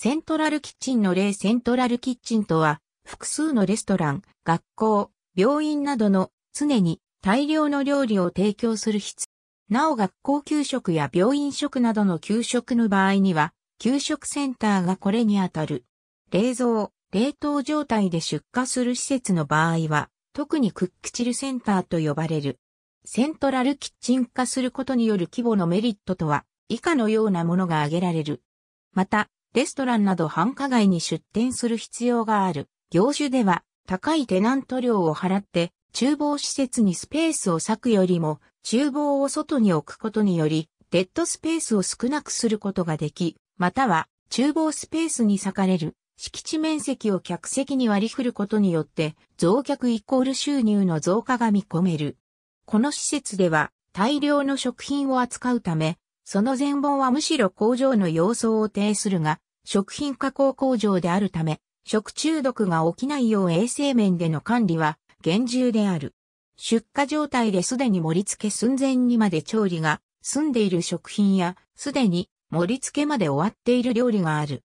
セントラルキッチンの例セントラルキッチンとは、複数のレストラン、学校、病院などの常に大量の料理を提供する必要。なお学校給食や病院食などの給食の場合には、給食センターがこれにあたる。冷蔵、冷凍状態で出荷する施設の場合は、特にクックチルセンターと呼ばれる。セントラルキッチン化することによる規模のメリットとは、以下のようなものが挙げられる。また、レストランなど繁華街に出店する必要がある。業種では、高いテナント料を払って、厨房施設にスペースを割くよりも、厨房を外に置くことにより、デッドスペースを少なくすることができ、または、厨房スペースに割かれる敷地面積を客席に割り振ることによって、増客イコール収入の増加が見込める。この施設では、大量の食品を扱うため、その全貌はむしろ工場の様相を呈するが、食品加工工場であるため、食中毒が起きないよう衛生面での管理は厳重である。出荷状態ですでに盛り付け寸前にまで調理が済んでいる食品や、すでに盛り付けまで終わっている料理がある。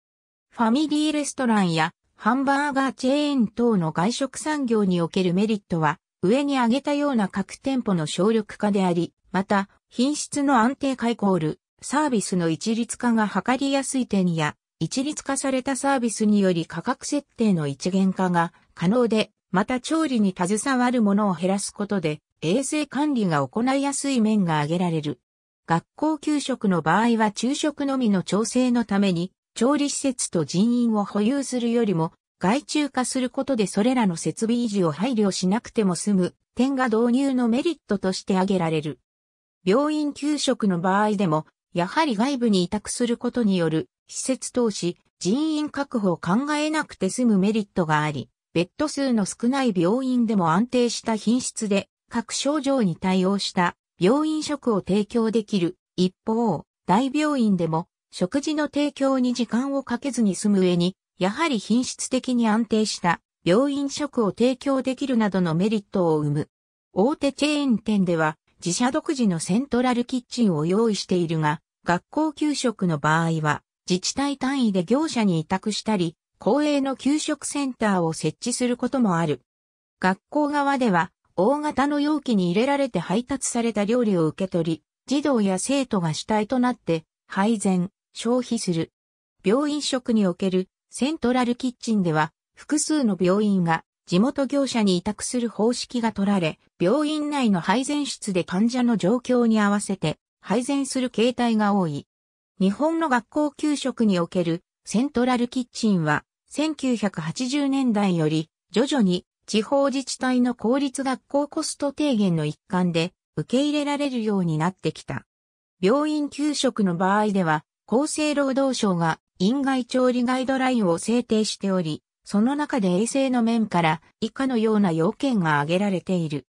ファミリーレストランやハンバーガーチェーン等の外食産業におけるメリットは、上に挙げたような各店舗の省力化であり、また、品質の安定化イコール、サービスの一律化が図りやすい点や、一律化されたサービスにより価格設定の一元化が可能で、また調理に携わるものを減らすことで、衛生管理が行いやすい面が挙げられる。学校給食の場合は昼食のみの調整のために、調理施設と人員を保有するよりも、外注化することでそれらの設備維持を配慮しなくても済む点が導入のメリットとして挙げられる。病院給食の場合でもやはり外部に委託することによる施設投資、人員確保を考えなくて済むメリットがあり、ベッド数の少ない病院でも安定した品質で各症状に対応した病院食を提供できる。一方、大病院でも食事の提供に時間をかけずに済む上に、やはり品質的に安定した病院食を提供できるなどのメリットを生む。大手チェーン店では自社独自のセントラルキッチンを用意しているが、学校給食の場合は、自治体単位で業者に委託したり、公営の給食センターを設置することもある。学校側では、大型の容器に入れられて配達された料理を受け取り、児童や生徒が主体となって、配膳、消費する。病院食におけるセントラルキッチンでは、複数の病院が地元業者に委託する方式が取られ、病院内の配膳室で患者の状況に合わせて配膳する形態が多い。日本の学校給食におけるセントラルキッチンは1980年代より徐々に地方自治体の公立学校コスト低減の一環で受け入れられるようになってきた。病院給食の場合では厚生労働省が院外調理ガイドラインを制定しており、その中で衛生の面から以下のような要件が挙げられている。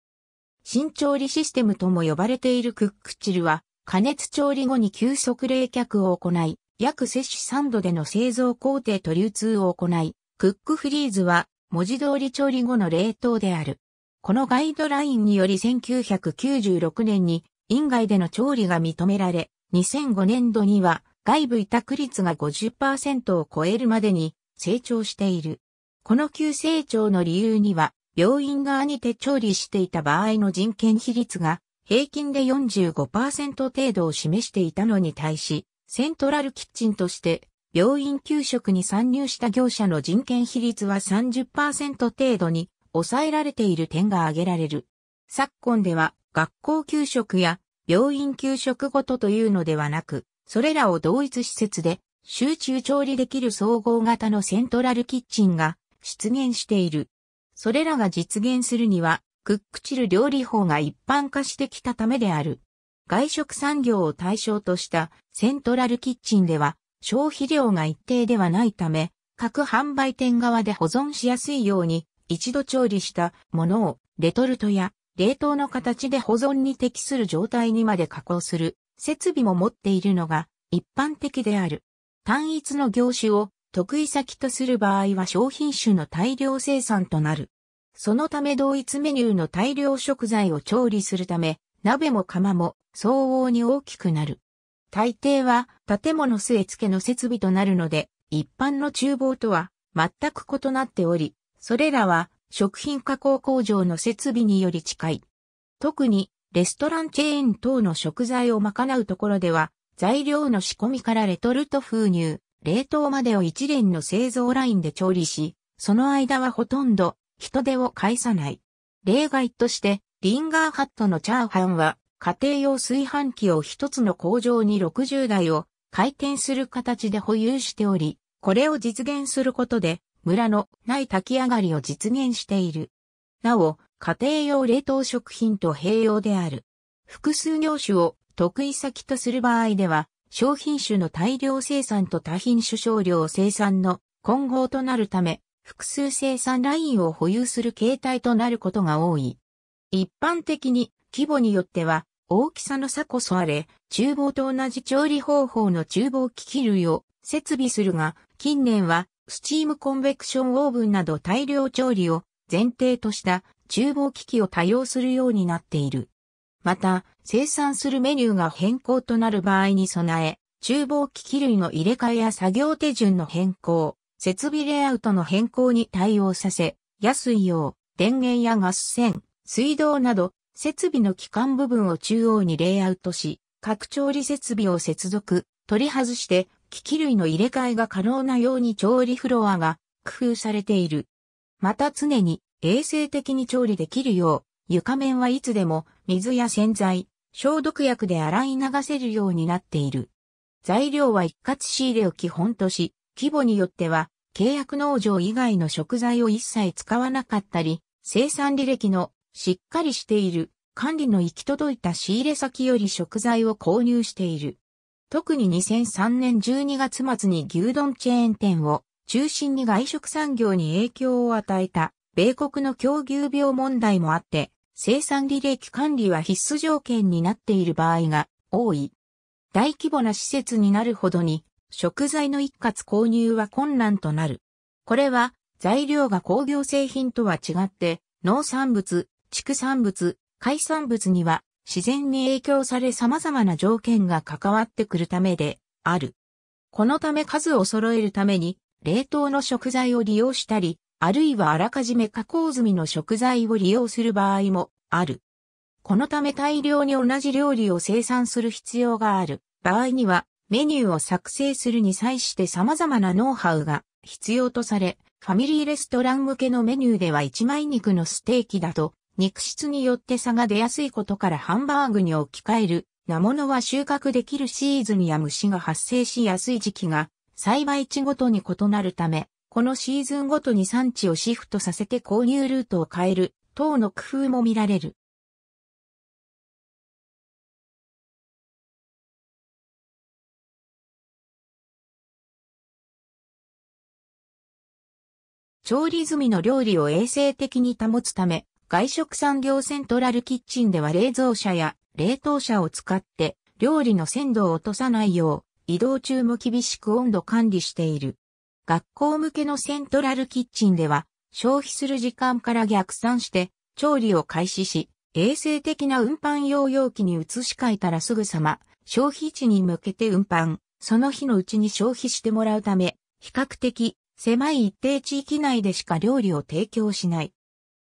新調理システムとも呼ばれているクックチルは加熱調理後に急速冷却を行い、約摂取3度での製造工程と流通を行い、クックフリーズは文字通り調理後の冷凍である。このガイドラインにより1996年に院外での調理が認められ、2005年度には外部委託率が50%を超えるまでに成長している。この急成長の理由には、病院側にて調理していた場合の人件比率が平均で45%程度を示していたのに対し、セントラルキッチンとして病院給食に参入した業者の人件比率は30%程度に抑えられている点が挙げられる。昨今では学校給食や病院給食ごとというのではなく、それらを同一施設で集中調理できる総合型のセントラルキッチンが出現している。それらが実現するにはクックチル料理法が一般化してきたためである。外食産業を対象としたセントラルキッチンでは消費量が一定ではないため、各販売店側で保存しやすいように一度調理したものをレトルトや冷凍の形で保存に適する状態にまで加工する設備も持っているのが一般的である。単一の業種を得意先とする場合は商品種の大量生産となる。そのため同一メニューの大量食材を調理するため、鍋も釜も相応に大きくなる。大抵は建物据え付けの設備となるので、一般の厨房とは全く異なっており、それらは食品加工工場の設備により近い。特にレストランチェーン等の食材を賄うところでは、材料の仕込みからレトルト風乳、冷凍までを一連の製造ラインで調理し、その間はほとんど人手を介さない。例外として、リンガーハットのチャーハンは、家庭用炊飯器を一つの工場に60台を回転する形で保有しており、これを実現することで、村のない炊き上がりを実現している。なお、家庭用冷凍食品と併用である。複数業種を得意先とする場合では、商品種の大量生産と多品種少量生産の混合となるため、複数生産ラインを保有する形態となることが多い。一般的に規模によっては大きさの差こそあれ、厨房と同じ調理方法の厨房機器類を設備するが、近年はスチームコンベクションオーブンなど大量調理を前提とした厨房機器を多用するようになっている。また、生産するメニューが変更となる場合に備え、厨房機器類の入れ替えや作業手順の変更、設備レイアウトの変更に対応させ、安水用、電源やガス線、水道など、設備の基幹部分を中央にレイアウトし、各調理設備を接続、取り外して、機器類の入れ替えが可能なように調理フロアが工夫されている。また常に衛生的に調理できるよう、床面はいつでも水や洗剤、消毒薬で洗い流せるようになっている。材料は一括仕入れを基本とし、規模によっては、契約農場以外の食材を一切使わなかったり、生産履歴のしっかりしている管理の行き届いた仕入れ先より食材を購入している。特に2003年12月末に牛丼チェーン店を中心に外食産業に影響を与えた米国の狂牛病問題もあって、生産履歴管理は必須条件になっている場合が多い。大規模な施設になるほどに食材の一括購入は困難となる。これは材料が工業製品とは違って農産物、畜産物、海産物には自然に影響され様々な条件が関わってくるためである。このため数を揃えるために冷凍の食材を利用したり、あるいはあらかじめ加工済みの食材を利用する場合もある。このため大量に同じ料理を生産する必要がある場合にはメニューを作成するに際して様々なノウハウが必要とされ、ファミリーレストラン向けのメニューでは一枚肉のステーキだと、肉質によって差が出やすいことからハンバーグに置き換える、なものは収穫できるシーズンや虫が発生しやすい時期が、栽培地ごとに異なるため、このシーズンごとに産地をシフトさせて購入ルートを変える、等の工夫も見られる。調理済みの料理を衛生的に保つため、外食産業セントラルキッチンでは冷蔵車や冷凍車を使って料理の鮮度を落とさないよう移動中も厳しく温度管理している。学校向けのセントラルキッチンでは消費する時間から逆算して調理を開始し、衛生的な運搬用容器に移し替えたらすぐさま消費地に向けて運搬、その日のうちに消費してもらうため、比較的狭い一定地域内でしか料理を提供しない。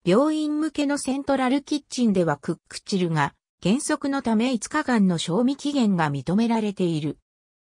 病院向けのセントラルキッチンではクックチルが原則のため5日間の賞味期限が認められている。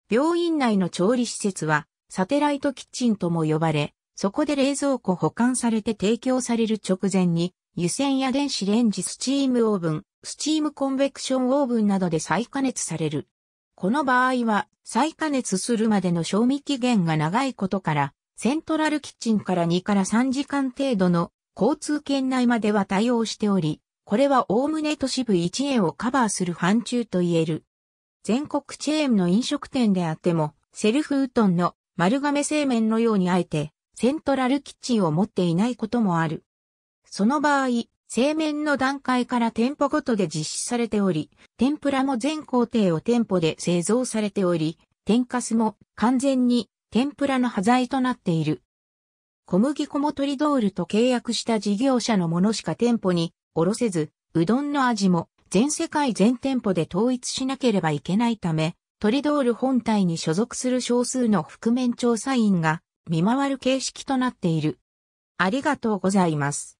病院内の調理施設はサテライトキッチンとも呼ばれ、そこで冷蔵庫保管されて提供される直前に湯煎や電子レンジスチームオーブン、スチームコンベクションオーブンなどで再加熱される。この場合は再加熱するまでの賞味期限が長いことからセントラルキッチンから2から3時間程度の交通圏内までは対応しており、これは概ね都市部1円をカバーする範疇と言える。全国チェーンの飲食店であっても、セルフうどんの丸亀製麺のようにあえて、セントラルキッチンを持っていないこともある。その場合、製麺の段階から店舗ごとで実施されており、天ぷらも全工程を店舗で製造されており、天かすも完全に天ぷらの端材となっている。小麦粉もトリドールと契約した事業者のものしか店舗におろせず、うどんの味も全世界全店舗で統一しなければいけないため、トリドール本体に所属する少数の覆面調査員が見回る形式となっている。ありがとうございます。